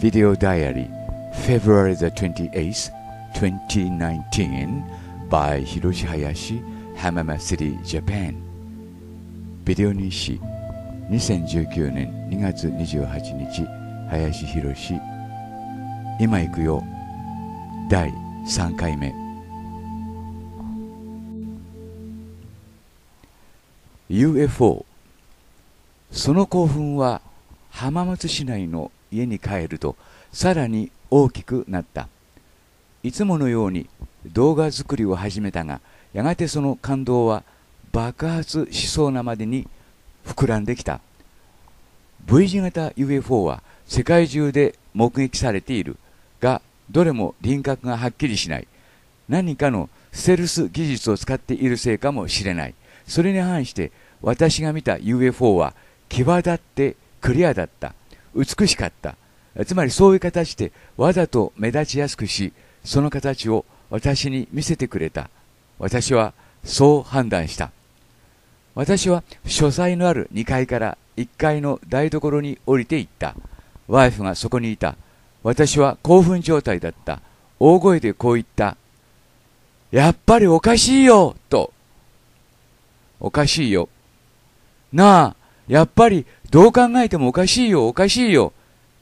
Video Diary February the 28th, 2019 by Hiroshi Hayashi, Hamama City, Japan ビデオ日誌2019年2月28日林博今行くよ第3回目「UFO」その興奮は浜松市内の家に帰るとさらに大きくなったいつものように動画作りを始めたがやがてその感動は爆発しそうなまでに膨らんできた V 字型 UFO は世界中で目撃されているがどれも輪郭がはっきりしない何かのステルス技術を使っているせいかもしれないそれに反して私が見た UFO は際立ってクリアだった美しかったつまりそういう形でわざと目立ちやすくしその形を私に見せてくれた私はそう判断した私は書斎のある2階から1階の台所に降りていったワイフがそこにいた私は興奮状態だった大声でこう言ったやっぱりおかしいよとおかしいよなあやっぱりどう考えてもおかしいよ、おかしいよ。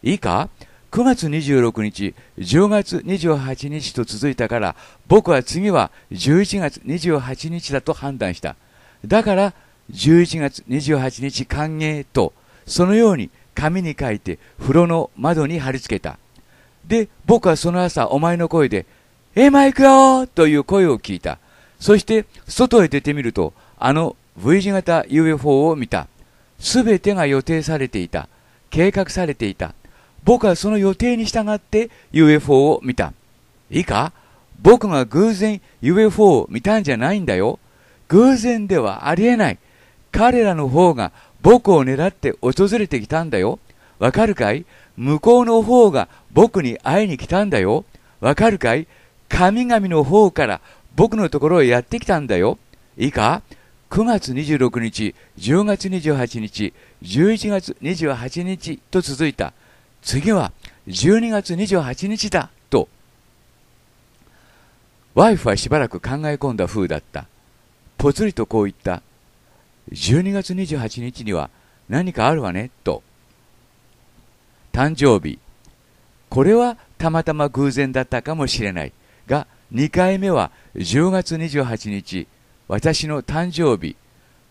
いいか ?9 月26日、10月28日と続いたから、僕は次は11月28日だと判断した。だから、11月28日歓迎と、そのように紙に書いて風呂の窓に貼り付けた。で、僕はその朝お前の声で、エマ行くよという声を聞いた。そして、外へ出てみると、あの V 字型 UFO を見た。すべてが予定されていた。計画されていた。僕はその予定に従って UFO を見た。いいか僕が偶然 UFO を見たんじゃないんだよ。偶然ではありえない。彼らの方が僕を狙って訪れてきたんだよ。わかるかい向こうの方が僕に会いに来たんだよ。わかるかい神々の方から僕のところへやってきたんだよ。いいか9月26日、10月28日、11月28日と続いた。次は12月28日だと。ワイフはしばらく考え込んだ風だった。ぽつりとこう言った。12月28日には何かあるわね、と。誕生日。これはたまたま偶然だったかもしれない。が、2回目は10月28日。私の誕生日、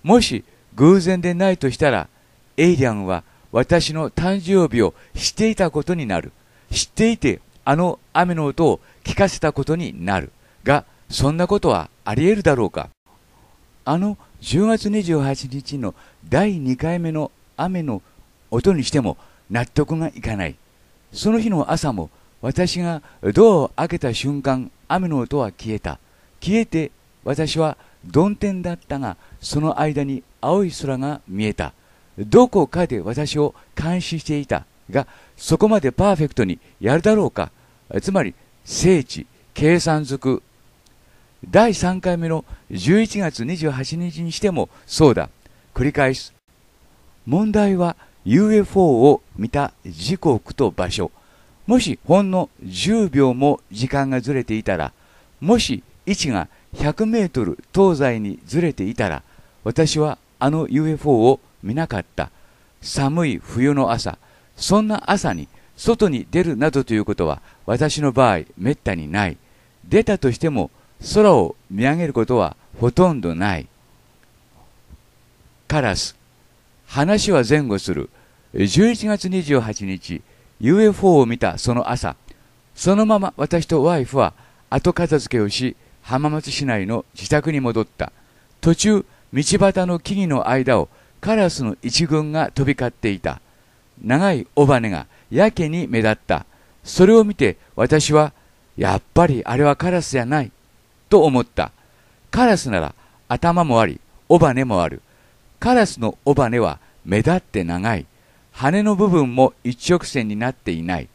もし偶然でないとしたら、エイリアンは私の誕生日を知っていたことになる。知っていて、あの雨の音を聞かせたことになる。が、そんなことはあり得るだろうか。あの10月28日の第2回目の雨の音にしても納得がいかない。その日の朝も私がドアを開けた瞬間、雨の音は消えた。消えて私は曇天だったがその間に青い空が見えたどこかで私を監視していたがそこまでパーフェクトにやるだろうかつまり聖地計算づく第3回目の11月28日にしてもそうだ繰り返す問題は UFO を見た時刻と場所もしほんの10秒も時間がずれていたらもし位置が100メートル東西にずれていたら私はあの UFO を見なかった寒い冬の朝そんな朝に外に出るなどということは私の場合めったにない出たとしても空を見上げることはほとんどないカラス話は前後する11月28日 UFO を見たその朝そのまま私とワイフは後片付けをし浜松市内の自宅に戻った。途中、道端の木々の間をカラスの一群が飛び交っていた。長い尾羽がやけに目立った。それを見て私は、やっぱりあれはカラスじゃない、と思った。カラスなら頭もあり、尾羽もある。カラスの尾羽は目立って長い。羽の部分も一直線になっていない。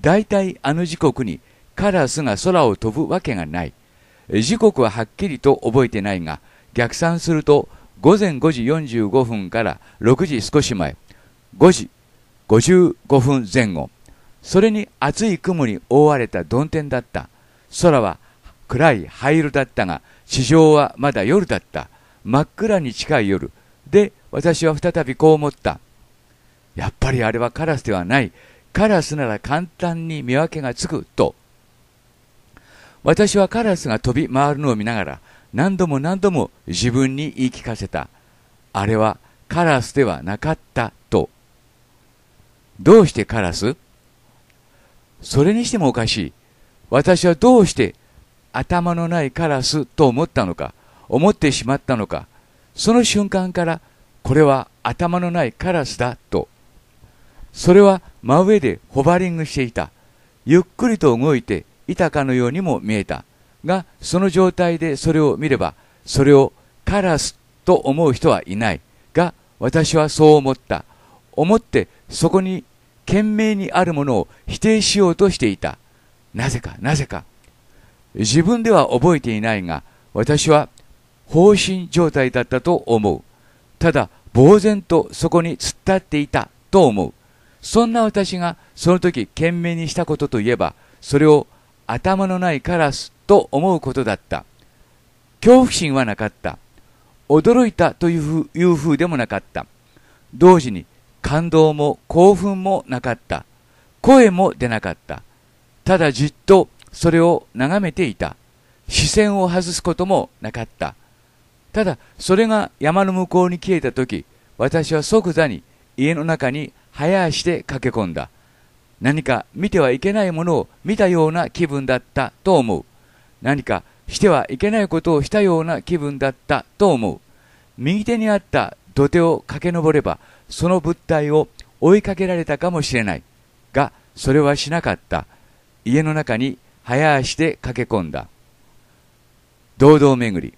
だいたいあの時刻にカラスが空を飛ぶわけがない。時刻ははっきりと覚えてないが逆算すると午前5時45分から6時少し前5時55分前後それに厚い雲に覆われた曇天だった空は暗い灰色だったが地上はまだ夜だった真っ暗に近い夜で私は再びこう思ったやっぱりあれはカラスではないカラスなら簡単に見分けがつくと私はカラスが飛び回るのを見ながら何度も何度も自分に言い聞かせた。あれはカラスではなかったと。どうしてカラスそれにしてもおかしい。私はどうして頭のないカラスと思ったのか、思ってしまったのか、その瞬間からこれは頭のないカラスだと。それは真上でホバリングしていた。ゆっくりと動いていたかのようにも見えたがその状態でそれを見ればそれをカラスと思う人はいないが私はそう思った思ってそこに懸命にあるものを否定しようとしていたなぜかなぜか自分では覚えていないが私は放心状態だったと思うただ呆然とそこに突っ立っていたと思うそんな私がその時懸命にしたことといえばそれを頭のないカラスと思うことだった。恐怖心はなかった。驚いたといういう風でもなかった。同時に感動も興奮もなかった。声も出なかった。ただじっとそれを眺めていた。視線を外すこともなかった。ただ、それが山の向こうに消えた時、私は即座に家の中に早足で駆け込んだ。何か見てはいけないものを見たような気分だったと思う。何かしてはいけないことをしたような気分だったと思う。右手にあった土手を駆け上れば、その物体を追いかけられたかもしれない。が、それはしなかった。家の中に早足で駆け込んだ。堂々巡り。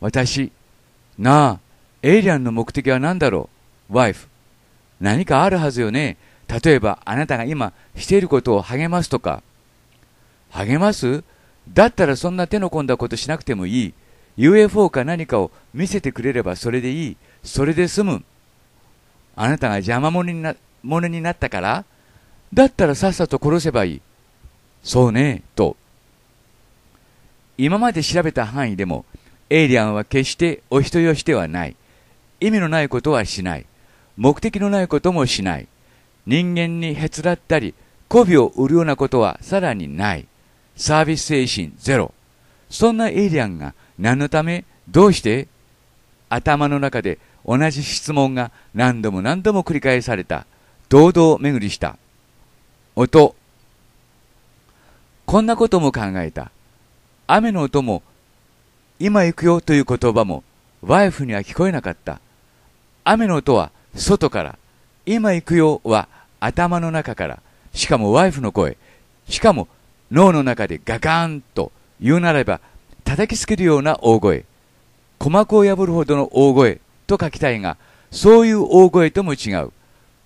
私、なあ、エイリアンの目的は何だろうワイフ。何かあるはずよね。例えばあなたが今していることを励ますとか、励ますだったらそんな手の込んだことしなくてもいい。UFO か何かを見せてくれればそれでいい。それで済む。あなたが邪魔者にな者になったから、だったらさっさと殺せばいい。そうね、と。今まで調べた範囲でも、エイリアンは決してお人よしではない。意味のないことはしない。目的のないこともしない。人間にへつらったり、媚びを売るようなことはさらにない。サービス精神ゼロ。そんなエイリアンが何のため、どうして頭の中で同じ質問が何度も何度も繰り返された。堂々巡りした。音。こんなことも考えた。雨の音も、今行くよという言葉も、ワイフには聞こえなかった。雨の音は外から、今行くよは頭の中から、しかもワイフの声、しかも脳の中でガガーンと言うならば、叩きつけるような大声、鼓膜を破るほどの大声と書きたいが、そういう大声とも違う。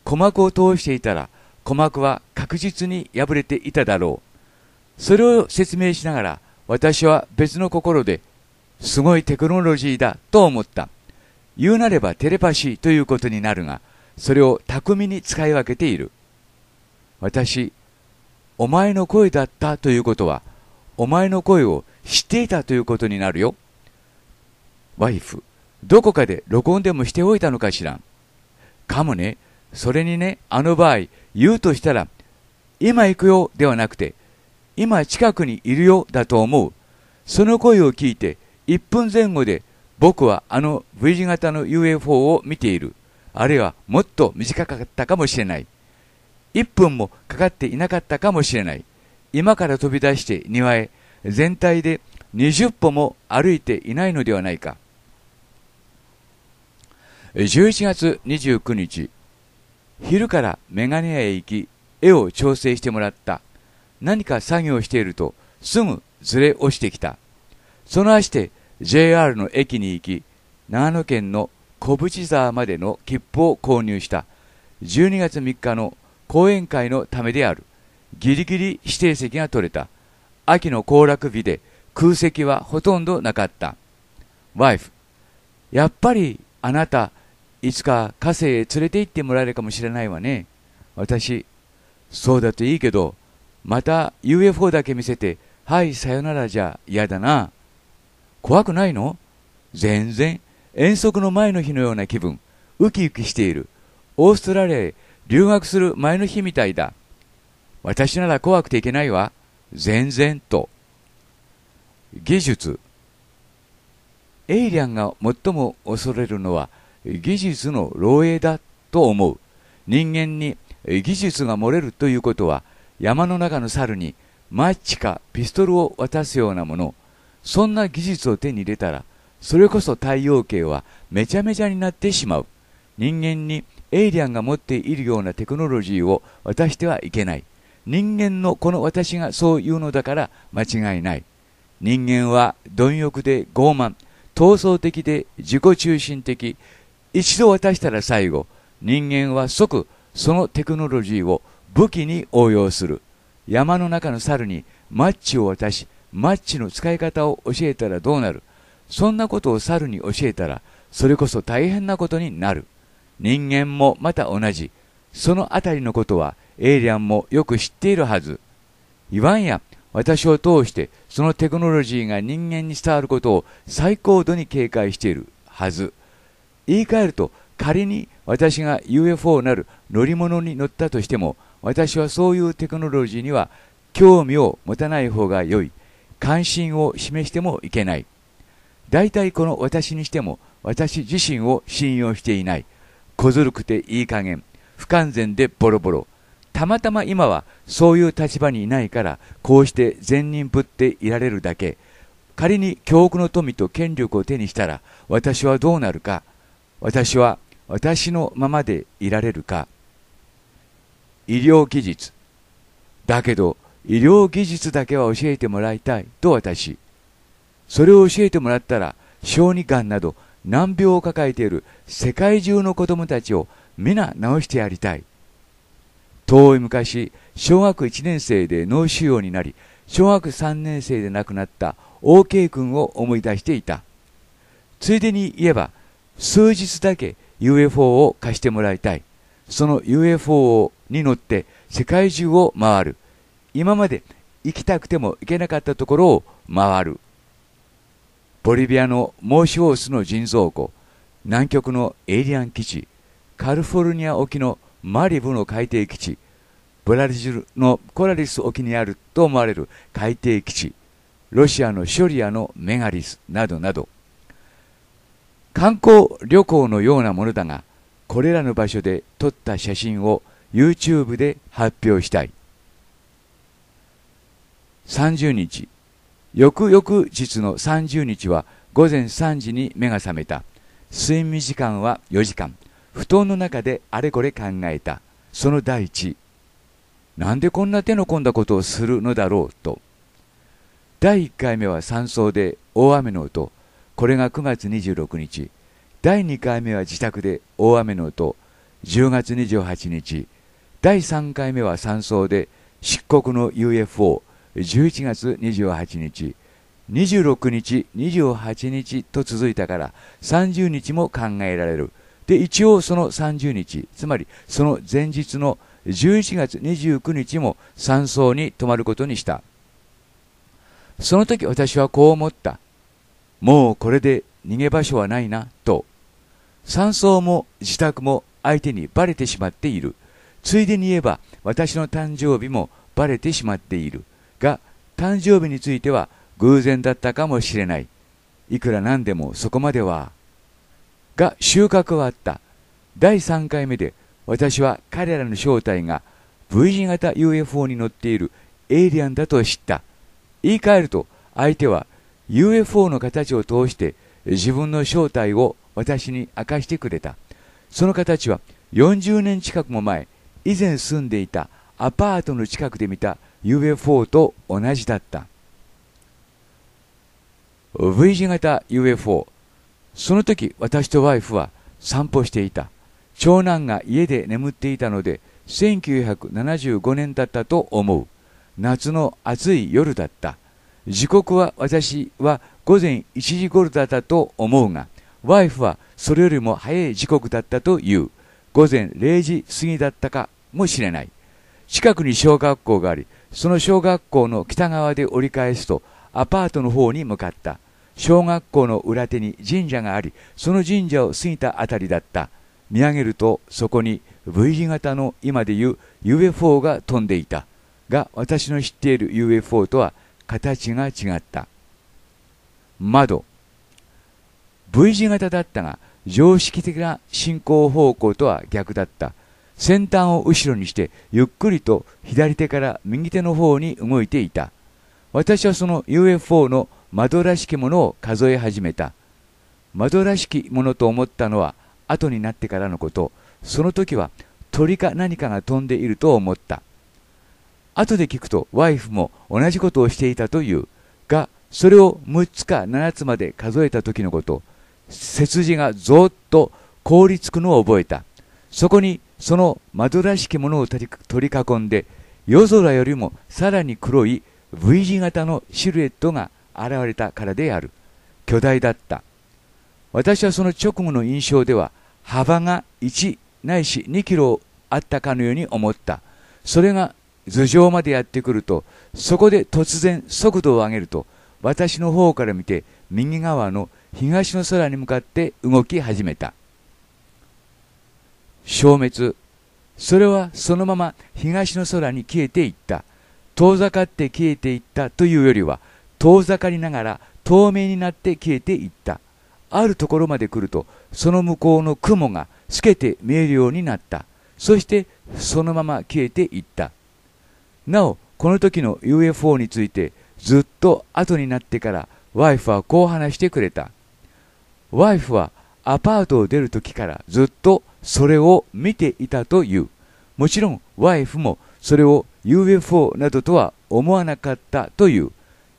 鼓膜を通していたら、鼓膜は確実に破れていただろう。それを説明しながら、私は別の心で、すごいテクノロジーだと思った。言うなればテレパシーということになるが、それを巧みに使い分けている。私、お前の声だったということは、お前の声を知っていたということになるよ。ワイフ、どこかで録音でもしておいたのかしらかもね、それにね、あの場合、言うとしたら、今行くよではなくて、今近くにいるよだと思う。その声を聞いて、1分前後で僕はあの V 字型の UFO を見ている。あるいはもっと短かったかもしれない。1分もかかっていなかったかもしれない。今から飛び出して庭へ、全体で20歩も歩いていないのではないか。11月29日、昼からメガネ屋へ行き、絵を調整してもらった。何か作業していると、すぐずれ落ちてきた。その足で JR の駅に行き、長野県の小淵沢までの切符を購入した12月3日の講演会のためであるギリギリ指定席が取れた秋の行楽日で空席はほとんどなかったワイフやっぱりあなたいつか火星へ連れて行ってもらえるかもしれないわね私そうだといいけどまた UFO だけ見せてはいさよならじゃ嫌だな怖くないの全然遠足の前の日のような気分ウキウキしているオーストラリアへ留学する前の日みたいだ私なら怖くていけないわ全然と技術エイリアンが最も恐れるのは技術の漏洩だと思う人間に技術が漏れるということは山の中の猿にマッチかピストルを渡すようなものそんな技術を手に入れたらそれこそ太陽系はめちゃめちゃになってしまう人間にエイリアンが持っているようなテクノロジーを渡してはいけない人間のこの私がそう言うのだから間違いない人間は貪欲で傲慢闘争的で自己中心的一度渡したら最後人間は即そのテクノロジーを武器に応用する山の中の猿にマッチを渡しマッチの使い方を教えたらどうなるそんなことを猿に教えたら、それこそ大変なことになる。人間もまた同じ。そのあたりのことは、エイリアンもよく知っているはず。言わんや、私を通して、そのテクノロジーが人間に伝わることを最高度に警戒しているはず。言い換えると、仮に私が UFO なる乗り物に乗ったとしても、私はそういうテクノロジーには興味を持たない方が良い。関心を示してもいけない。大体この私にしても私自身を信用していない。小ずるくていい加減。不完全でボロボロ。たまたま今はそういう立場にいないからこうして善人ぶっていられるだけ。仮に教育の富と権力を手にしたら私はどうなるか。私は私のままでいられるか。医療技術。だけど医療技術だけは教えてもらいたいと私。それを教えてもらったら小児がんなど難病を抱えている世界中の子供たちを皆治してやりたい遠い昔小学1年生で脳腫瘍になり小学3年生で亡くなった OK 君を思い出していたついでに言えば数日だけ UFO を貸してもらいたいその UFO に乗って世界中を回る今まで行きたくても行けなかったところを回るボリビアのモーシュオースの人造湖南極のエイリアン基地カリフォルニア沖のマリブの海底基地ブラジルのコラリス沖にあると思われる海底基地ロシアのショリアのメガリスなどなど観光旅行のようなものだがこれらの場所で撮った写真を YouTube で発表したい30日翌々日の30日は午前3時に目が覚めた睡眠時間は4時間布団の中であれこれ考えたその第一なんでこんな手の込んだことをするのだろうと第1回目は山荘で大雨の音これが9月26日第2回目は自宅で大雨の音10月28日第3回目は山荘で漆黒の UFO 11月28日、26日、28日と続いたから30日も考えられる。で、一応その30日、つまりその前日の11月29日も山荘に泊まることにした。その時私はこう思った。もうこれで逃げ場所はないな、と。山荘も自宅も相手にバレてしまっている。ついでに言えば私の誕生日もバレてしまっている。が誕生日については偶然だったかもしれないいくらなんでもそこまではが収穫はあった第3回目で私は彼らの正体が V 字型 UFO に乗っているエイリアンだと知った言い換えると相手は UFO の形を通して自分の正体を私に明かしてくれたその形は40年近くも前以前住んでいたアパートの近くで見た UFO と同じだった V 字型 UFO その時私とワイフは散歩していた長男が家で眠っていたので1975年だったと思う夏の暑い夜だった時刻は私は午前1時頃だったと思うがワイフはそれよりも早い時刻だったという午前0時過ぎだったかもしれない近くに小学校がありその小学校の北側で折り返すと、アパートの方に向かった。小学校の裏手に神社があり、その神社を過ぎたあたりだった。見上げると、そこに V 字型の今でいう UFO が飛んでいた。が、私の知っている UFO とは形が違った。窓。V 字型だったが、常識的な進行方向とは逆だった。先端を後ろにしてゆっくりと左手から右手の方に動いていた私はその UFO の窓らしきものを数え始めた窓らしきものと思ったのは後になってからのことその時は鳥か何かが飛んでいると思った後で聞くとワイフも同じことをしていたというがそれを6つか7つまで数えた時のこと背筋がぞーっと凍りつくのを覚えたそこにその窓らしきものを取り囲んで夜空よりもさらに黒い V 字型のシルエットが現れたからである巨大だった私はその直後の印象では幅が1ないし2キロあったかのように思ったそれが頭上までやってくるとそこで突然速度を上げると私の方から見て右側の東の空に向かって動き始めた消滅。それはそのまま東の空に消えていった。遠ざかって消えていったというよりは、遠ざかりながら透明になって消えていった。あるところまで来ると、その向こうの雲が透けて見えるようになった。そしてそのまま消えていった。なお、この時の UFO についてずっと後になってからワイフはこう話してくれた。ワイフはアパートを出る時からずっとそれを見ていたという。もちろん、ワイフもそれを UFO などとは思わなかったという。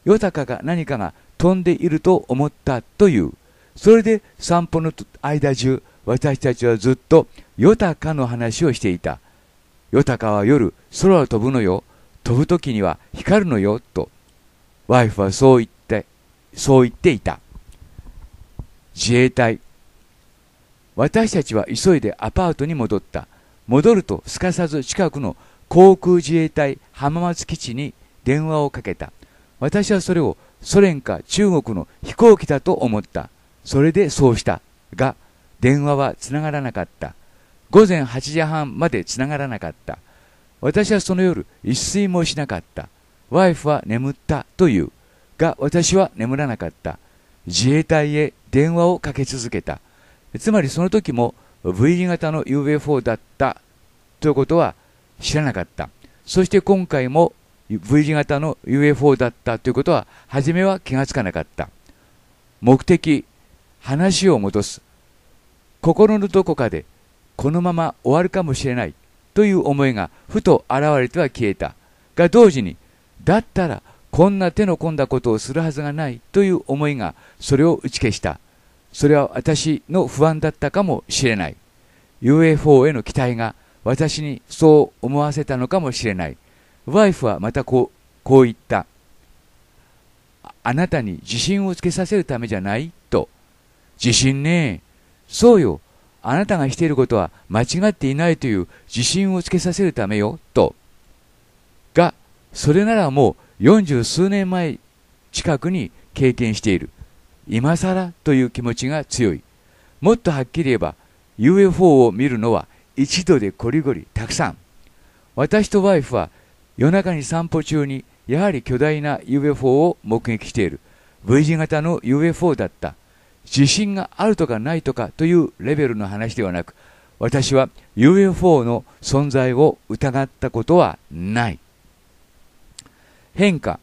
ヨタカが何かが飛んでいると思ったという。それで散歩の間中、私たちはずっとヨタカの話をしていた。ヨタカは夜、空を飛ぶのよ。飛ぶ時には光るのよ。と。ワイフはそう言って、そう言っていた。自衛隊、私たちは急いでアパートに戻った。戻るとすかさず近くの航空自衛隊浜松基地に電話をかけた。私はそれをソ連か中国の飛行機だと思った。それでそうした。が、電話はつながらなかった。午前8時半までつながらなかった。私はその夜、一睡もしなかった。ワイフは眠ったという。が、私は眠らなかった。自衛隊へ電話をかけ続けた。つまりその時も V 型の UFO だったということは知らなかった。そして今回も V 字型の UFO だったということは、初めは気がつかなかった。目的、話を戻す。心のどこかで、このまま終わるかもしれないという思いがふと現れては消えた。が同時に、だったらこんな手の込んだことをするはずがないという思いがそれを打ち消した。それは私の不安だったかもしれない UFO への期待が私にそう思わせたのかもしれないワイフはまたこうこう言ったあなたに自信をつけさせるためじゃないと自信ねえそうよあなたがしていることは間違っていないという自信をつけさせるためよとがそれならもう四十数年前近くに経験している今更という気持ちが強い。もっとはっきり言えば、UFO を見るのは一度でこりごりたくさん。私とワイフは夜中に散歩中にやはり巨大な UFO を目撃している。V 字型の UFO だった。自信があるとかないとかというレベルの話ではなく、私は UFO の存在を疑ったことはない。変化。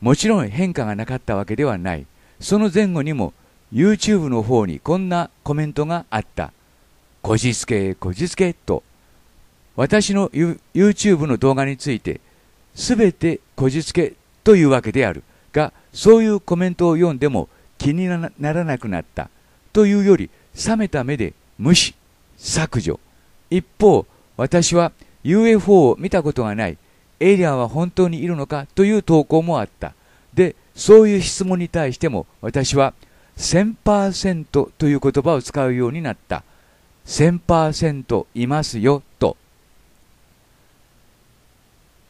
もちろん変化がなかったわけではない。その前後にも YouTube の方にこんなコメントがあった。こじつけ、こじつけ、と。私の YouTube の動画について、すべてこじつけというわけであるが、そういうコメントを読んでも気にならなくなったというより、冷めた目で無視、削除。一方、私は UFO を見たことがない、エイリアンは本当にいるのかという投稿もあった。そういう質問に対しても私は1000%という言葉を使うようになった1000%いますよと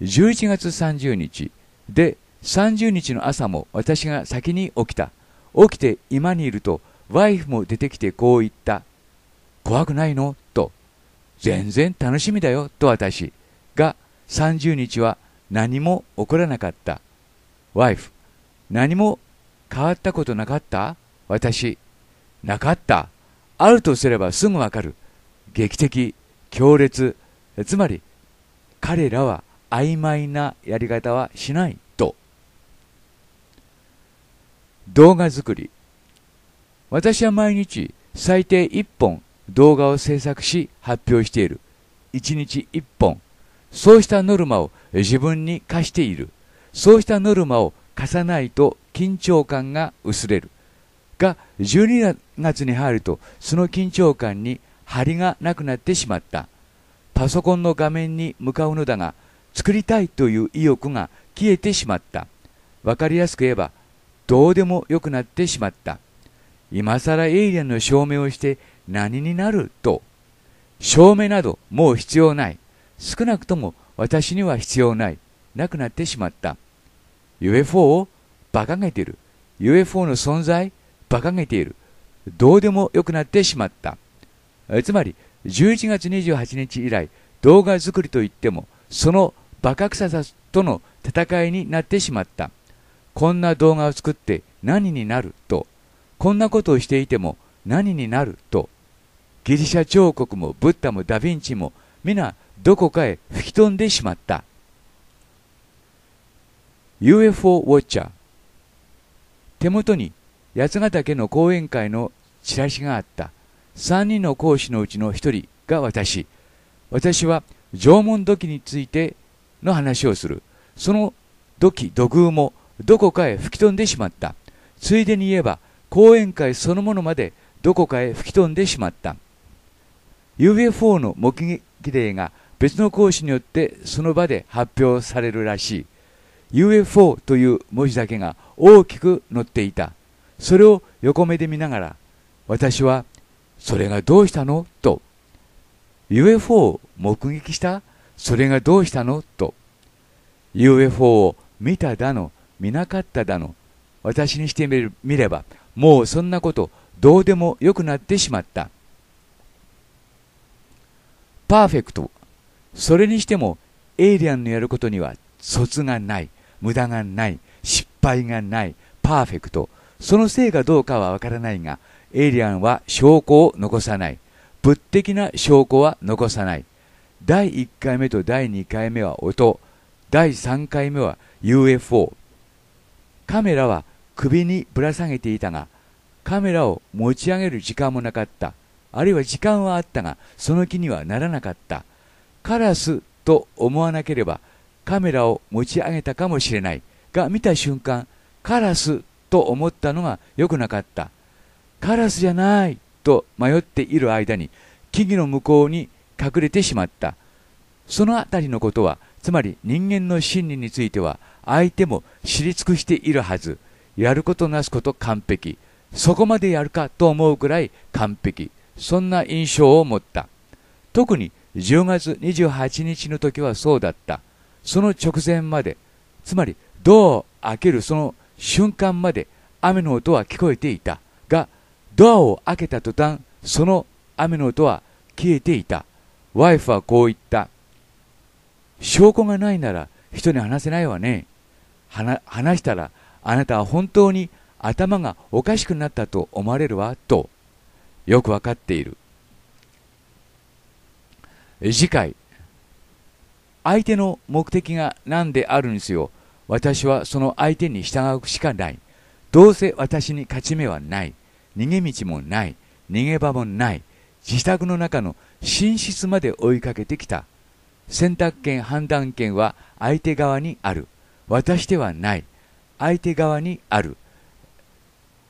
11月30日で30日の朝も私が先に起きた起きて今にいるとワイフも出てきてこう言った怖くないのと全然楽しみだよと私が30日は何も起こらなかったワイフ何も変わったことなかった私、なかった。あるとすればすぐわかる。劇的、強烈。つまり、彼らは曖昧なやり方はしないと。動画作り。私は毎日最低1本動画を制作し発表している。1日1本。そうしたノルマを自分に課している。そうしたノルマを貸さないと緊張感が薄れるが12月に入るとその緊張感に張りがなくなってしまったパソコンの画面に向かうのだが作りたいという意欲が消えてしまった分かりやすく言えばどうでもよくなってしまった今更エイリアンの証明をして何になると証明などもう必要ない少なくとも私には必要ないなくなってしまった UFO を馬鹿げている UFO の存在馬鹿げているどうでもよくなってしまったつまり11月28日以来動画作りといってもそのバカ臭さとの戦いになってしまったこんな動画を作って何になるとこんなことをしていても何になるとギリシャ彫刻もブッダもダヴィンチも皆どこかへ吹き飛んでしまった UFO ウォッチャー手元に八ヶ岳の講演会のチラシがあった3人の講師のうちの1人が私私は縄文土器についての話をするその土器土偶もどこかへ吹き飛んでしまったついでに言えば講演会そのものまでどこかへ吹き飛んでしまった UFO の目撃例が別の講師によってその場で発表されるらしい UFO という文字だけが大きく載っていた。それを横目で見ながら、私は、それがどうしたのと、UFO を目撃したそれがどうしたのと、UFO を見ただの、見なかっただの、私にしてみれば、もうそんなこと、どうでもよくなってしまった。パーフェクト。それにしても、エイリアンのやることには、そつがない。無駄がない失敗がないパーフェクトそのせいかどうかはわからないがエイリアンは証拠を残さない物的な証拠は残さない第1回目と第2回目は音第3回目は UFO カメラは首にぶら下げていたがカメラを持ち上げる時間もなかったあるいは時間はあったがその気にはならなかったカラスと思わなければカメラを持ち上げたかもしれないが見た瞬間カラスと思ったのが良くなかったカラスじゃないと迷っている間に木々の向こうに隠れてしまったそのあたりのことはつまり人間の心理については相手も知り尽くしているはずやることなすこと完璧そこまでやるかと思うくらい完璧そんな印象を持った特に10月28日の時はそうだったその直前まで、つまりドアを開けるその瞬間まで雨の音は聞こえていたが、ドアを開けた途端、その雨の音は消えていた。ワイフはこう言った。証拠がないなら人に話せないわね。話したらあなたは本当に頭がおかしくなったと思われるわ、と。よくわかっている。次回。相手の目的が何であるにせよ、私はその相手に従うしかない。どうせ私に勝ち目はない。逃げ道もない。逃げ場もない。自宅の中の寝室まで追いかけてきた。選択権、判断権は相手側にある。私ではない。相手側にある。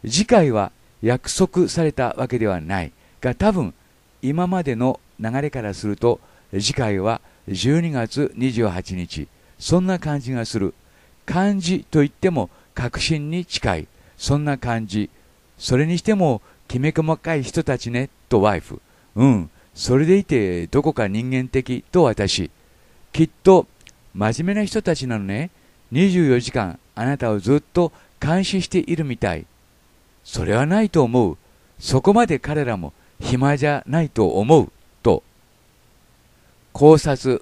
次回は約束されたわけではない。が多分、今までの流れからすると、次回は12月28日そんな感じがする漢字といっても確信に近いそんな感じそれにしてもきめ細かい人たちねとワイフうんそれでいてどこか人間的と私きっと真面目な人たちなのね24時間あなたをずっと監視しているみたいそれはないと思うそこまで彼らも暇じゃないと思う考察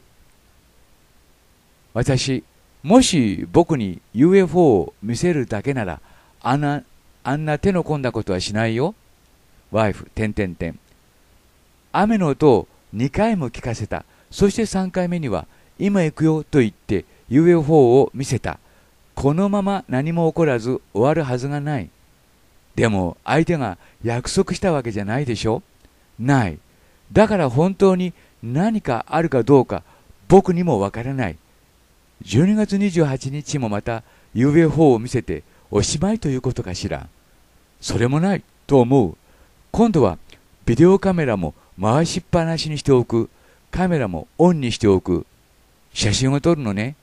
私もし僕に UFO を見せるだけならあんなあんな手の込んだことはしないよワイフ点々点雨の音を2回も聞かせたそして3回目には今行くよと言って UFO を見せたこのまま何も起こらず終わるはずがないでも相手が約束したわけじゃないでしょないだから本当に何かあるかどうか僕にもわからない12月28日もまた UFO を見せておしまいということかしらそれもないと思う今度はビデオカメラも回しっぱなしにしておくカメラもオンにしておく写真を撮るのね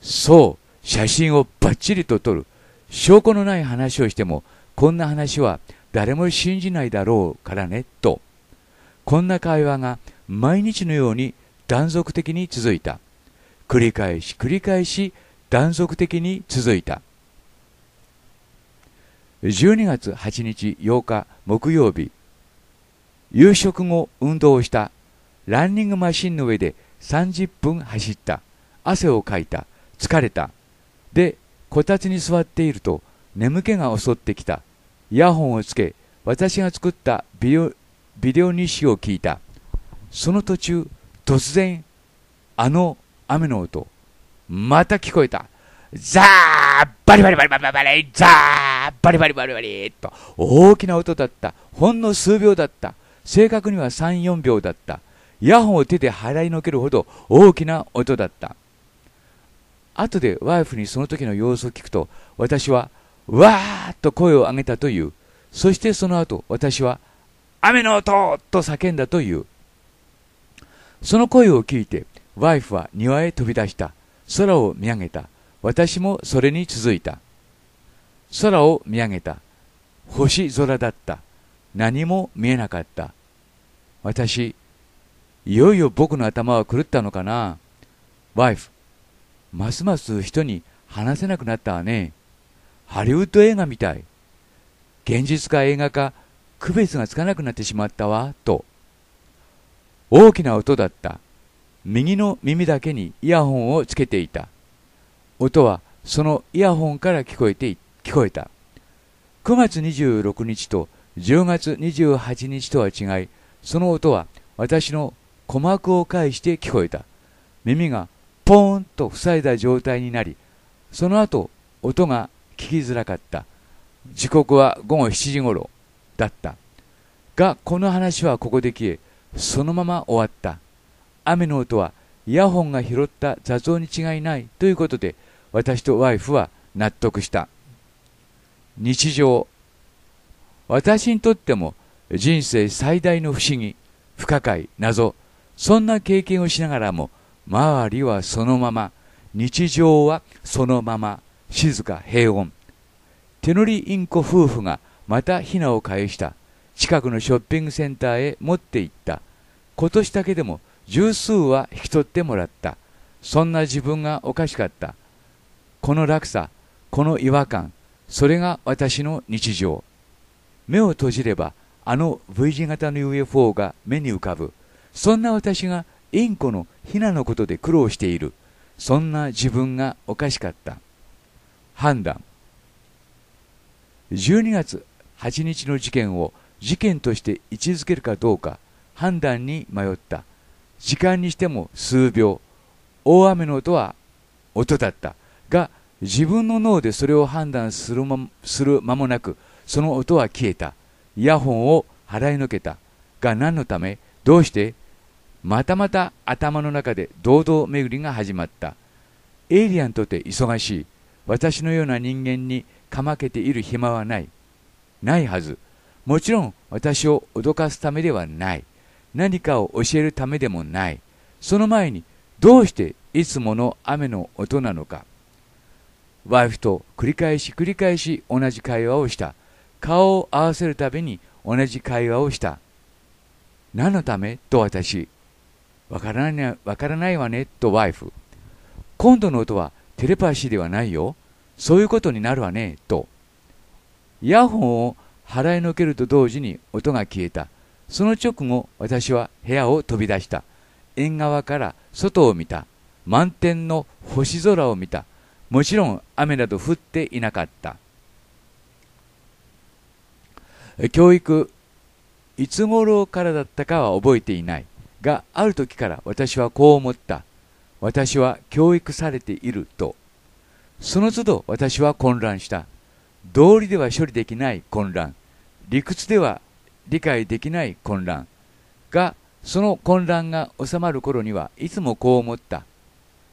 そう写真をバッチリと撮る証拠のない話をしてもこんな話は誰も信じないだろうからねとこんな会話が毎日のように断続的に続いた繰り返し繰り返し断続的に続いた12月8日8日木曜日夕食後運動をしたランニングマシンの上で30分走った汗をかいた疲れたでこたつに座っていると眠気が襲ってきたイヤホンをつけ私が作ったビデオビデオ日誌を聞いたその途中突然あの雨の音また聞こえたザーバリバリバリバリバリザーバリバリバリバリと大きな音だったほんの数秒だった正確には34秒だったイヤホンを手で払いのけるほど大きな音だった後でワイフにその時の様子を聞くと私はわーっと声を上げたというそしてその後私は雨の音と叫んだというその声を聞いて、ワイフは庭へ飛び出した。空を見上げた。私もそれに続いた。空を見上げた。星空だった。何も見えなかった。私、いよいよ僕の頭は狂ったのかな。ワイフ、ますます人に話せなくなったわね。ハリウッド映画みたい。現実か映画か区別がつかなくなってしまったわ、と。大きな音だった右の耳だけにイヤホンをつけていた音はそのイヤホンから聞こえて聞こえた9月26日と10月28日とは違いその音は私の鼓膜を介して聞こえた耳がポーンと塞いだ状態になりその後音が聞きづらかった時刻は午後7時頃だったがこの話はここで消えそのまま終わった雨の音はイヤホンが拾った座像に違いないということで私とワイフは納得した日常私にとっても人生最大の不思議不可解謎そんな経験をしながらも周りはそのまま日常はそのまま静か平穏手乗りインコ夫婦がまたヒナを返した近くのショッピングセンターへ持って行った。今年だけでも十数は引き取ってもらった。そんな自分がおかしかった。この落差、この違和感、それが私の日常。目を閉じれば、あの V 字型の UFO が目に浮かぶ。そんな私がインコのヒナのことで苦労している。そんな自分がおかしかった。判断。12月8日の事件を事件として位置づけるかどうか判断に迷った時間にしても数秒大雨の音は音だったが自分の脳でそれを判断するまする間もなくその音は消えたイヤホンを払いのけたが何のためどうしてまたまた頭の中で堂々巡りが始まったエイリアンとて忙しい私のような人間にかまけている暇はないないはずもちろん私を脅かすためではない。何かを教えるためでもない。その前にどうしていつもの雨の音なのか。ワイフと繰り返し繰り返し同じ会話をした。顔を合わせるたびに同じ会話をした。何のためと私。わからない、わからないわねとワイフ。今度の音はテレパシーではないよ。そういうことになるわねと。イヤホンを払いのけると同時に音が消えたその直後私は部屋を飛び出した縁側から外を見た満天の星空を見たもちろん雨など降っていなかった教育いつ頃からだったかは覚えていないがある時から私はこう思った私は教育されているとその都度私は混乱した道理では処理できない混乱理屈では理解できない混乱がその混乱が収まる頃にはいつもこう思った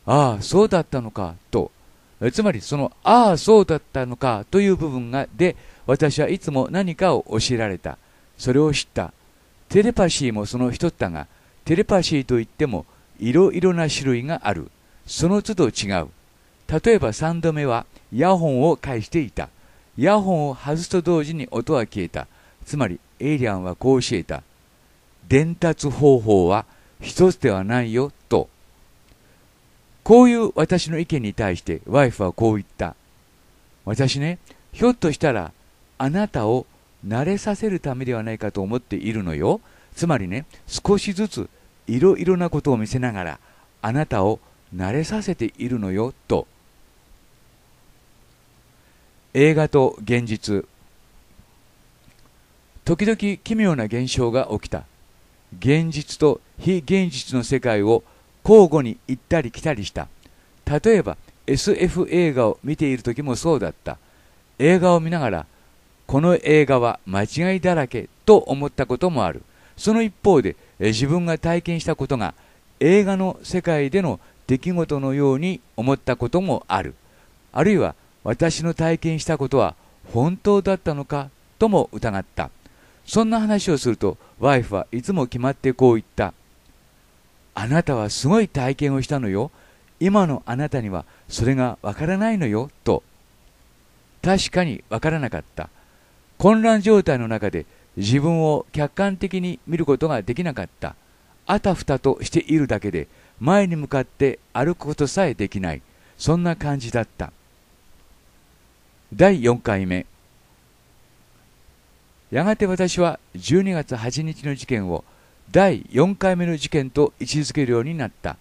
ああそうだったのかとつまりそのああそうだったのかという部分がで私はいつも何かを教えられたそれを知ったテレパシーもその一つだがテレパシーといってもいろいろな種類があるその都度違う例えば3度目はイヤホンを介していたイヤホンを外すと同時に音は消えたつまりエイリアンはこう教えた伝達方法は一つではないよとこういう私の意見に対してワイフはこう言った私ねひょっとしたらあなたを慣れさせるためではないかと思っているのよつまりね少しずついろいろなことを見せながらあなたを慣れさせているのよと映画と現実時々奇妙な現象が起きた現実と非現実の世界を交互に行ったり来たりした例えば SF 映画を見ている時もそうだった映画を見ながらこの映画は間違いだらけと思ったこともあるその一方で自分が体験したことが映画の世界での出来事のように思ったこともあるあるいは私の体験したことは本当だったのかとも疑った。そんな話をすると、ワイフはいつも決まってこう言った。あなたはすごい体験をしたのよ。今のあなたにはそれがわからないのよ、と。確かにわからなかった。混乱状態の中で自分を客観的に見ることができなかった。あたふたとしているだけで前に向かって歩くことさえできない。そんな感じだった。第4回目やがて私は12月8日の事件を第4回目の事件と位置づけるようになった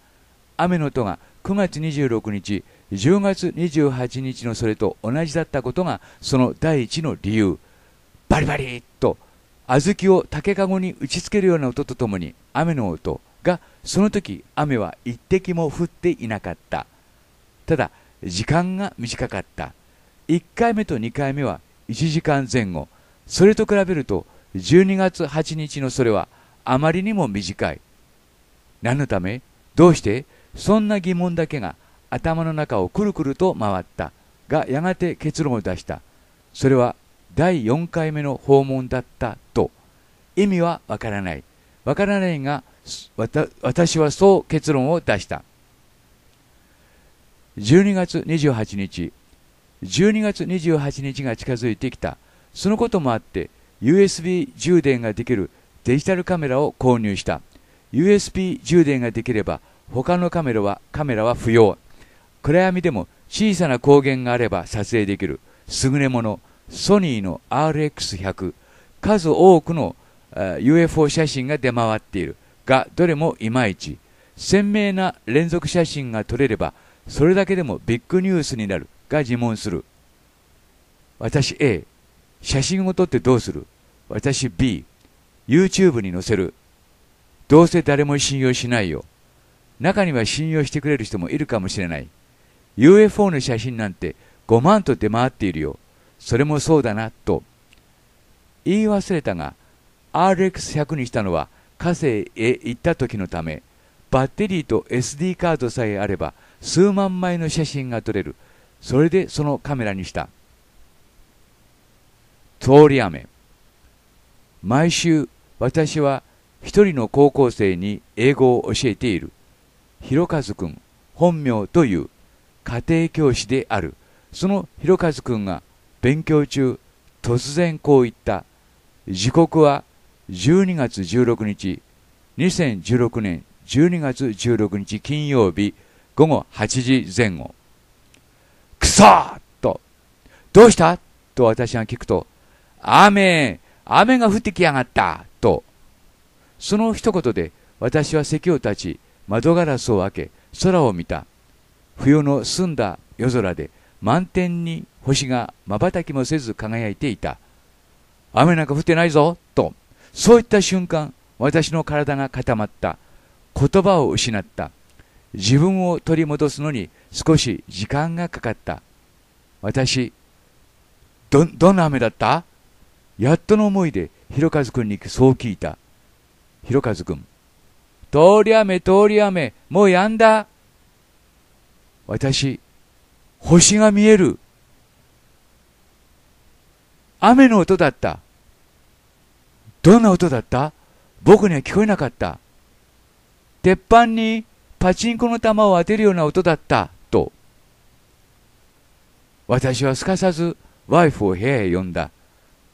雨の音が9月26日10月28日のそれと同じだったことがその第一の理由バリバリッと小豆を竹かごに打ちつけるような音とともに雨の音がその時雨は一滴も降っていなかったただ時間が短かった1回目と2回目は1時間前後それと比べると12月8日のそれはあまりにも短い何のためどうしてそんな疑問だけが頭の中をくるくると回ったがやがて結論を出したそれは第4回目の訪問だったと意味はわからないわからないが私はそう結論を出した12月28日12月28日が近づいてきたそのこともあって USB 充電ができるデジタルカメラを購入した USB 充電ができれば他のカメラはカメラは不要暗闇でも小さな光源があれば撮影できる優れものソニーの RX100 数多くの UFO 写真が出回っているがどれもいまいち鮮明な連続写真が撮れればそれだけでもビッグニュースになるが自問する。私 A、写真を撮ってどうする私 B、YouTube に載せる。どうせ誰も信用しないよ。中には信用してくれる人もいるかもしれない。UFO の写真なんて5万と出回っているよ。それもそうだな、と。言い忘れたが、RX100 にしたのは火星へ行った時のため、バッテリーと SD カードさえあれば数万枚の写真が撮れるそれでそのカメラにした通り雨毎週私は一人の高校生に英語を教えているひ和くん本名という家庭教師であるそのひろかずくんが勉強中突然こう言った時刻は12月16日2016年12月16日金曜日午後8時前後くそと、どうしたと私が聞くと、雨、雨が降ってきやがったと、その一言で私は席を立ち、窓ガラスを開け、空を見た。冬の澄んだ夜空で満天に星が瞬きもせず輝いていた。雨なんか降ってないぞと、そういった瞬間、私の体が固まった。言葉を失った。自分を取り戻すのに少し時間がかかった。私、ど、どんな雨だったやっとの思いで、ひろかずくんにそう聞いた。ひろかずくん、通り雨、通り雨、もうやんだ。私、星が見える。雨の音だった。どんな音だった僕には聞こえなかった。鉄板にパチンコの玉を当てるような音だったと私はすかさずワイフを部屋へ呼んだ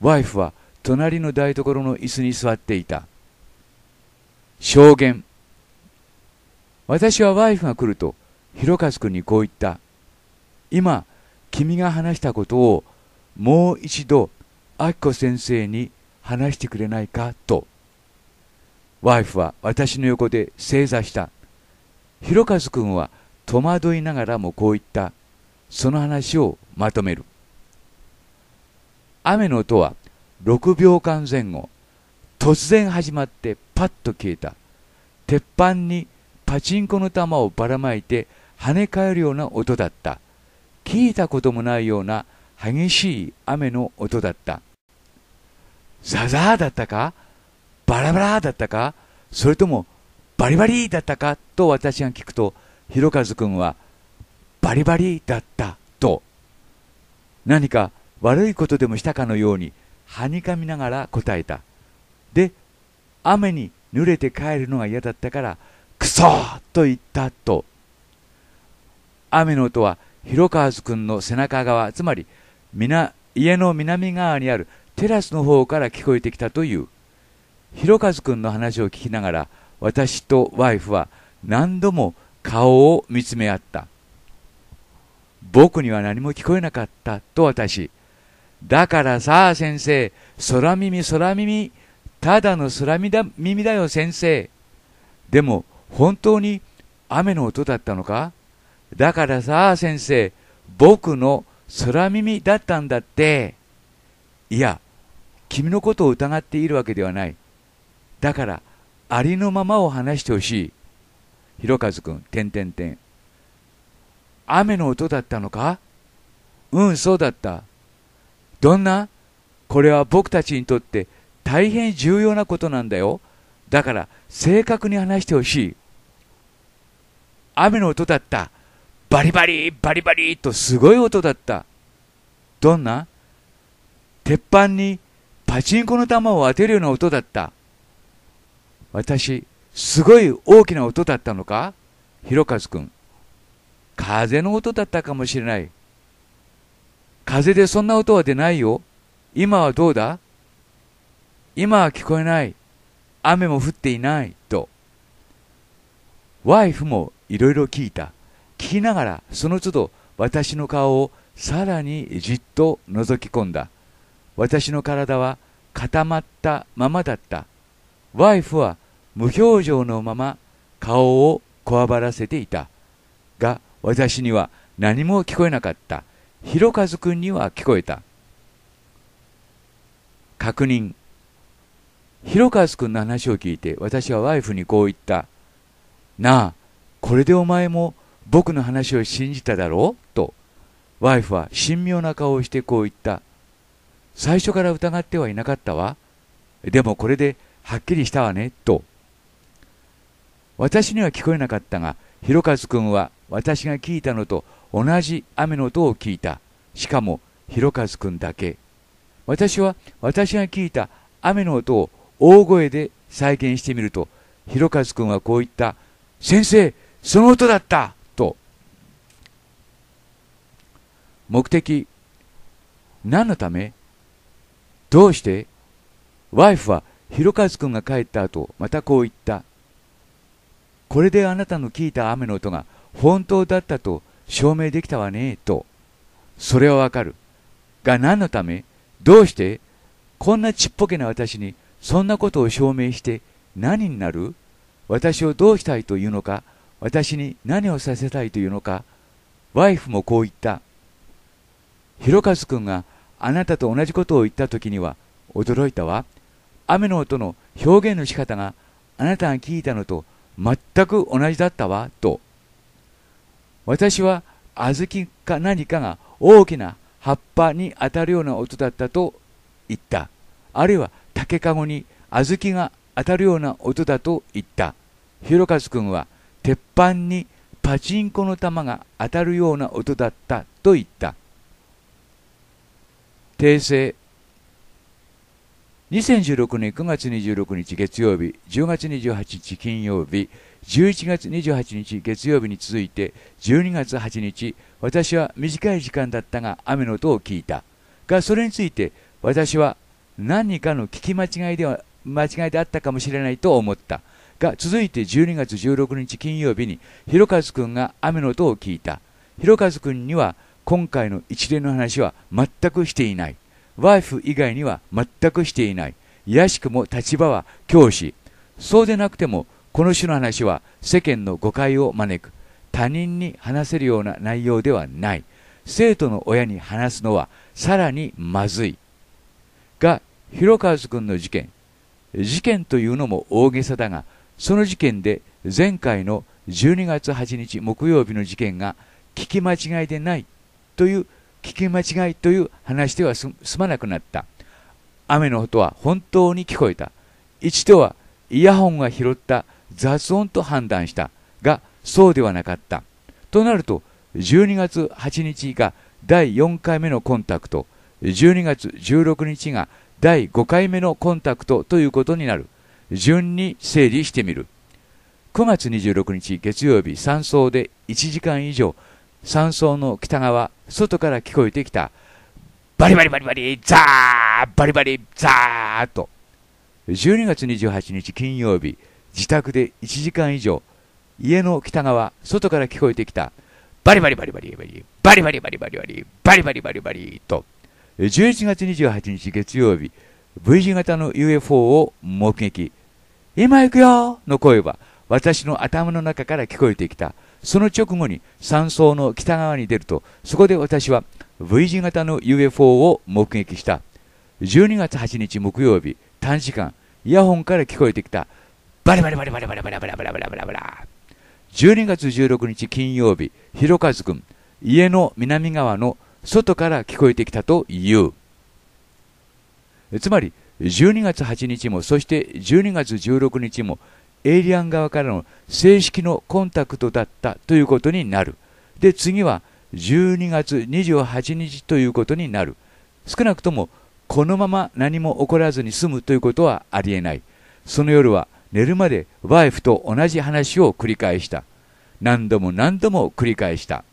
ワイフは隣の台所の椅子に座っていた証言私はワイフが来ると広和君にこう言った今君が話したことをもう一度明子先生に話してくれないかとワイフは私の横で正座した広和君は戸惑いながらもこう言ったその話をまとめる雨の音は6秒間前後突然始まってパッと消えた鉄板にパチンコの玉をばらまいて跳ね返るような音だった聞いたこともないような激しい雨の音だったザザーだったかバラバラだったかそれともバリバリだったかと私が聞くと、ひろかずくんは、バリバリだったと、何か悪いことでもしたかのように、はにかみながら答えた。で、雨に濡れて帰るのが嫌だったから、くそーと言ったと。雨の音は、広川津君の背中側、つまり、家の南側にあるテラスの方から聞こえてきたという。広和君の話を聞きながら、私とワイフは何度も顔を見つめ合った。僕には何も聞こえなかったと私。だからさあ先生、空耳空耳、ただの空耳だよ先生。でも本当に雨の音だったのかだからさあ先生、僕の空耳だったんだって。いや、君のことを疑っているわけではない。だからありのままを話してほしい。ひろかずくん、てんてんてん。雨の音だったのかうん、そうだった。どんなこれは僕たちにとって大変重要なことなんだよ。だから正確に話してほしい。雨の音だった。バリバリ、バリバリとすごい音だった。どんな鉄板にパチンコの玉を当てるような音だった。私、すごい大きな音だったのかひろかずくん。風の音だったかもしれない。風でそんな音は出ないよ。今はどうだ今は聞こえない。雨も降っていない。と。ワイフもいろいろ聞いた。聞きながら、その都度私の顔をさらにじっと覗き込んだ。私の体は固まったままだった。ワイフは無表情のまま顔をこわばらせていたが私には何も聞こえなかった弘和君には聞こえた確認広和君の話を聞いて私はワイフにこう言った「なあこれでお前も僕の話を信じただろう?」とワイフは神妙な顔をしてこう言った「最初から疑ってはいなかったわでもこれではっきりしたわね」と私には聞こえなかったが、広和君は私が聞いたのと同じ雨の音を聞いた。しかも、広和君だけ。私は私が聞いた雨の音を大声で再現してみると、広和君はこう言った。先生、その音だったと。目的、何のためどうしてワイフは広和君が帰った後、またこう言った。これであなたの聞いた雨の音が本当だったと証明できたわね、と。それはわかる。が何のためどうしてこんなちっぽけな私にそんなことを証明して何になる私をどうしたいというのか私に何をさせたいというのかワイフもこう言った。ひろかずくんがあなたと同じことを言った時には驚いたわ。雨の音の表現の仕方があなたが聞いたのと全く同じだったわと私は小豆か何かが大きな葉っぱに当たるような音だったと言ったあるいは竹かごに小豆が当たるような音だと言ったひろかずくんは鉄板にパチンコの玉が当たるような音だったと言った訂正2016年9月26日月曜日、10月28日金曜日、11月28日月曜日に続いて12月8日、私は短い時間だったが雨の音を聞いた。が、それについて私は何かの聞き間違いでは、間違いであったかもしれないと思った。が、続いて12月16日金曜日に、ひろかずくんが雨の音を聞いた。ひろかずくんには今回の一連の話は全くしていない。ワイフ以外には全くしていない。やしくも立場は教師。そうでなくても、この種の話は世間の誤解を招く。他人に話せるような内容ではない。生徒の親に話すのはさらにまずい。が、広川君の事件。事件というのも大げさだが、その事件で前回の12月8日木曜日の事件が聞き間違いでないという聞き間違いという話では済まなくなった。雨の音は本当に聞こえた。一度はイヤホンが拾った雑音と判断したが、そうではなかった。となると、12月8日が第4回目のコンタクト、12月16日が第5回目のコンタクトということになる。順に整理してみる。9月26日月曜日、山荘で1時間以上山荘の北側、外から聞こえてきた、バリバリバリバリ、ザーバリバリ、ザーと。12月28日金曜日、自宅で1時間以上、家の北側、外から聞こえてきた、バリバリバリバリバリ、バリバリバリバリバリ、バリバリバリバリと。11月28日月曜日、V 字型の UFO を目撃。今行くよの声は、私の頭の中から聞こえてきた。その直後に山荘の北側に出ると、そこで私は V 字型の UFO を目撃した。12月8日木曜日、短時間、イヤホンから聞こえてきた、バリバリバリバリバリバリバリバリバリバリバリ。12月16日金曜日、ひ和かくん、家の南側の外から聞こえてきたという。つまり、12月8日も、そして12月16日も、エイリアン側からの正式のコンタクトだったということになる。で、次は12月28日ということになる。少なくともこのまま何も起こらずに済むということはありえない。その夜は寝るまでワイフと同じ話を繰り返した。何度も何度も繰り返した。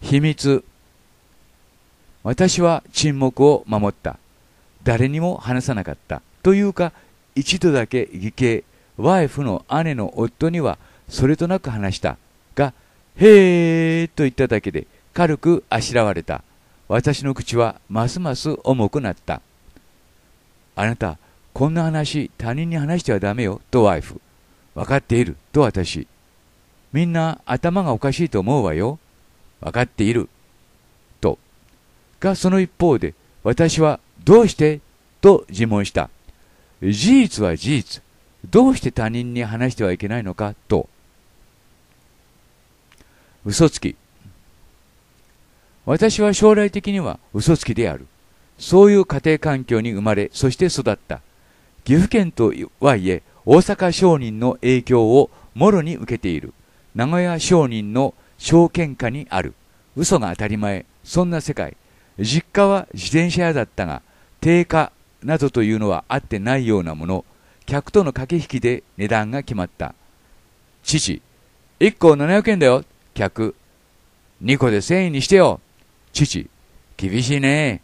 秘密。私は沈黙を守った。誰にも話さなかった。というか、一度だけ義兄、ワイフの姉の夫にはそれとなく話したが、へーと言っただけで軽くあしらわれた。私の口はますます重くなった。あなた、こんな話他人に話してはダメよ、とワイフ。分かっている、と私。みんな頭がおかしいと思うわよ。分かっている、と。が、その一方で、私はどうしてと自問した。事実は事実。どうして他人に話してはいけないのかと。嘘つき。私は将来的には嘘つきである。そういう家庭環境に生まれ、そして育った。岐阜県とはいえ、大阪商人の影響をもろに受けている。名古屋商人の証券下にある。嘘が当たり前。そんな世界。実家は自転車屋だったが、定価などというのはあってないようなもの客との駆け引きで値段が決まった父1個700円だよ客2個で1000円にしてよ父厳しいね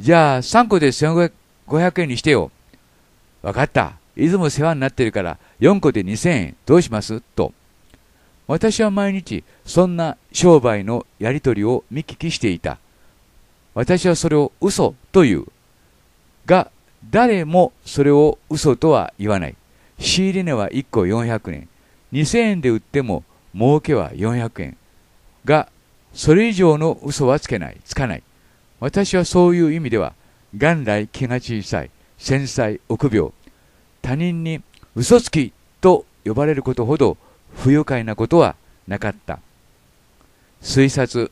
じゃあ3個で1500円にしてよ分かったいつも世話になってるから4個で2000円どうしますと私は毎日そんな商売のやり取りを見聞きしていた私はそれを嘘というが誰もそれを嘘とは言わない仕入れ値は1個400円2000円で売っても儲けは400円がそれ以上の嘘はつけないつかない私はそういう意味では元来気が小さい繊細臆病他人に嘘つきと呼ばれることほど不愉快なことはなかった推察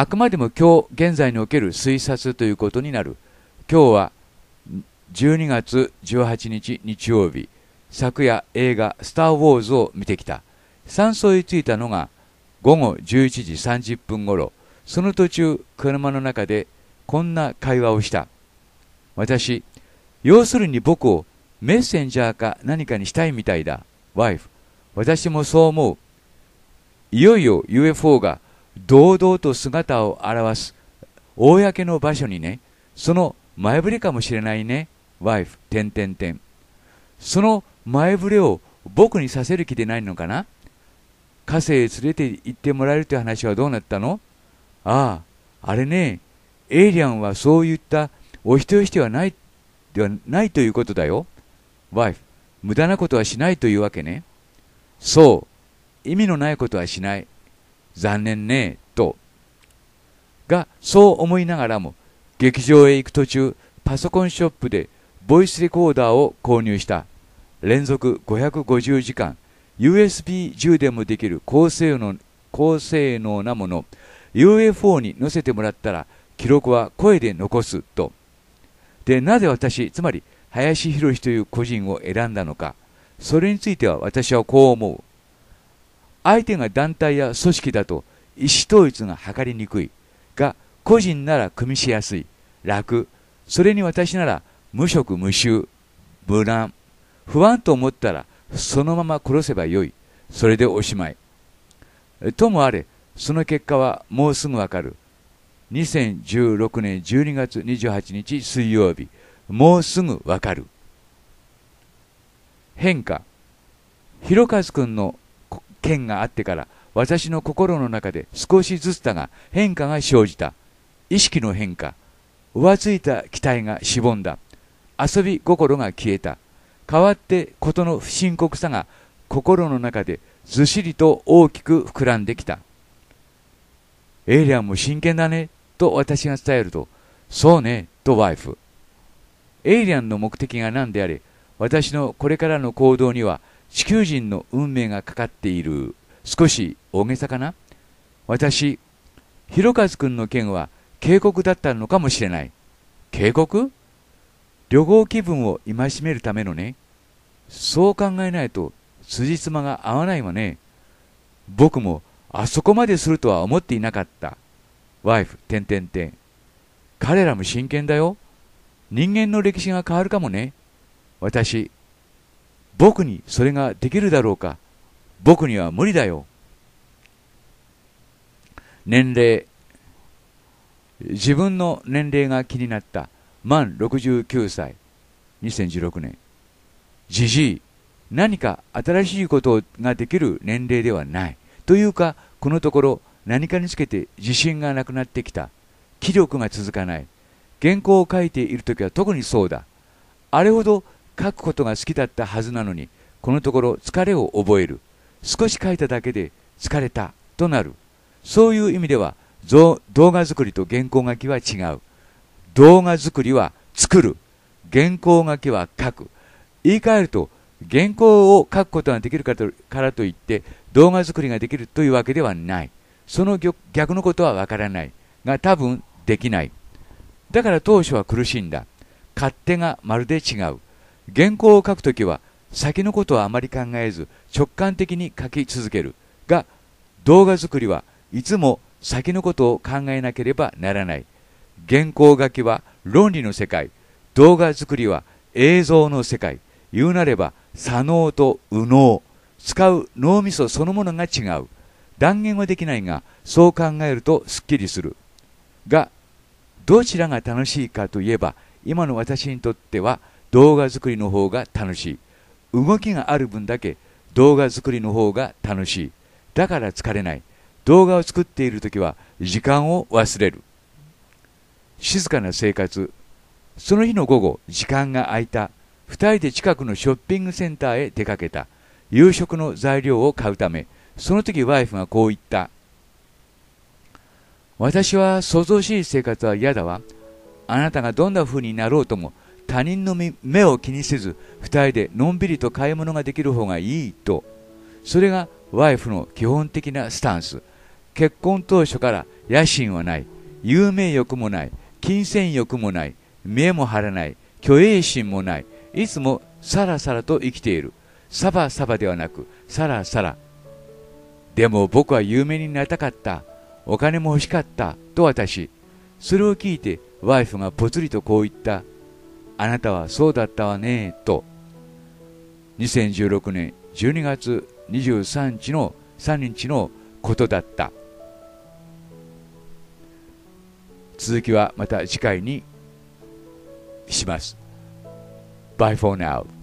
あくまでも今日現在における推察ということになる今日は12月18日日曜日昨夜映画「スター・ウォーズ」を見てきた山荘に着いたのが午後11時30分ごろその途中車の中でこんな会話をした私要するに僕をメッセンジャーか何かにしたいみたいだワイフ私もそう思ういよいよ UFO が堂々と姿を現す公の場所にねその前触れかもしれないねワイフ点点点その前触れを僕にさせる気でないのかな火星へ連れて行ってもらえるという話はどうなったのあああれねエイリアンはそういったお人よしではないではないということだよワイフ無駄なことはしないというわけねそう意味のないことはしない残念ねと。が、そう思いながらも、劇場へ行く途中、パソコンショップでボイスレコーダーを購入した。連続550時間、USB 充電もできる高性能高性能なもの、UFO に載せてもらったら、記録は声で残すと。で、なぜ私、つまり林博という個人を選んだのか、それについては私はこう思う。相手が団体や組織だと意思統一が図りにくいが個人なら組みしやすい楽それに私なら無職無臭無難不安と思ったらそのまま殺せばよいそれでおしまいともあれその結果はもうすぐわかる2016年12月28日水曜日もうすぐわかる変化ひろかずくんの剣があってから私の心の中で少しずつだが変化が生じた意識の変化浮ついた期待がしぼんだ遊び心が消えた変わってことの不深刻さが心の中でずしりと大きく膨らんできたエイリアンも真剣だねと私が伝えるとそうねとワイフエイリアンの目的が何であれ私のこれからの行動には地球人の運命がかかっている少し大げさかな私弘和君の件は警告だったのかもしれない警告旅行気分を戒めるためのねそう考えないと辻褄が合わないわね僕もあそこまでするとは思っていなかったワイフ点点点彼らも真剣だよ人間の歴史が変わるかもね私僕にそれができるだろうか僕には無理だよ。年齢。自分の年齢が気になった。満69歳。2016年。じじい。何か新しいことができる年齢ではない。というか、このところ何かにつけて自信がなくなってきた。気力が続かない。原稿を書いているときは特にそうだ。あれほど書くことが好きだったはずなのにこのところ疲れを覚える少し書いただけで疲れたとなるそういう意味では動画作りと原稿書きは違う動画作りは作る原稿書きは書く言い換えると原稿を書くことができるからといって動画作りができるというわけではないその逆のことはわからないが多分できないだから当初は苦しんだ勝手がまるで違う原稿を書くときは先のことはあまり考えず直感的に書き続けるが動画作りはいつも先のことを考えなければならない原稿書きは論理の世界動画作りは映像の世界言うなれば左脳と右脳使う脳みそそのものが違う断言はできないがそう考えるとすっきりするがどちらが楽しいかといえば今の私にとっては動画作りの方が楽しい動きがある分だけ動画作りの方が楽しいだから疲れない動画を作っている時は時間を忘れる静かな生活その日の午後時間が空いた2人で近くのショッピングセンターへ出かけた夕食の材料を買うためその時ワイフがこう言った私は想像しい生活は嫌だわあなたがどんな風になろうとも他人の目を気にせず2人でのんびりと買い物ができる方がいいとそれがワイフの基本的なスタンス結婚当初から野心はない有名欲もない金銭欲もない見えも張らない虚栄心もないいつもさらさらと生きているサバサバではなくさらさらでも僕は有名になりたかったお金も欲しかったと私それを聞いてワイフがぽつりとこう言ったあなたはそうだったわね、と、2016年12月23日の3日のことだった。続きはまた次回にします。Bye for now.